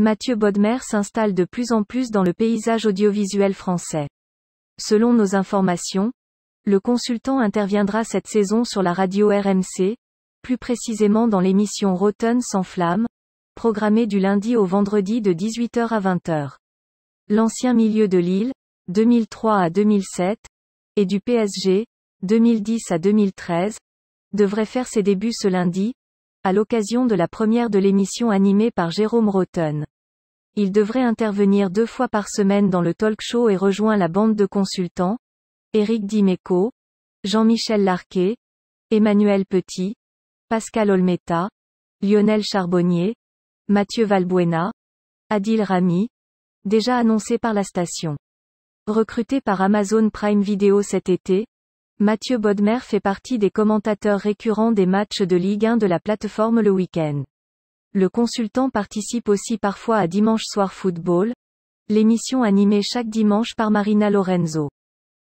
Mathieu Bodmer s'installe de plus en plus dans le paysage audiovisuel français. Selon nos informations, le consultant interviendra cette saison sur la radio RMC, plus précisément dans l'émission Rotten sans flamme, programmée du lundi au vendredi de 18h à 20h. L'ancien milieu de Lille, 2003 à 2007, et du PSG, 2010 à 2013, devrait faire ses débuts ce lundi, à l'occasion de la première de l'émission animée par Jérôme Rotten. Il devrait intervenir deux fois par semaine dans le talk show et rejoint la bande de consultants, Éric Dimeco, Jean-Michel Larquet, Emmanuel Petit, Pascal Olmeta, Lionel Charbonnier, Mathieu Valbuena, Adil Rami, déjà annoncé par la station. Recruté par Amazon Prime Video cet été, Mathieu Bodmer fait partie des commentateurs récurrents des matchs de Ligue 1 de la plateforme le week-end. Le consultant participe aussi parfois à Dimanche Soir Football, l'émission animée chaque dimanche par Marina Lorenzo.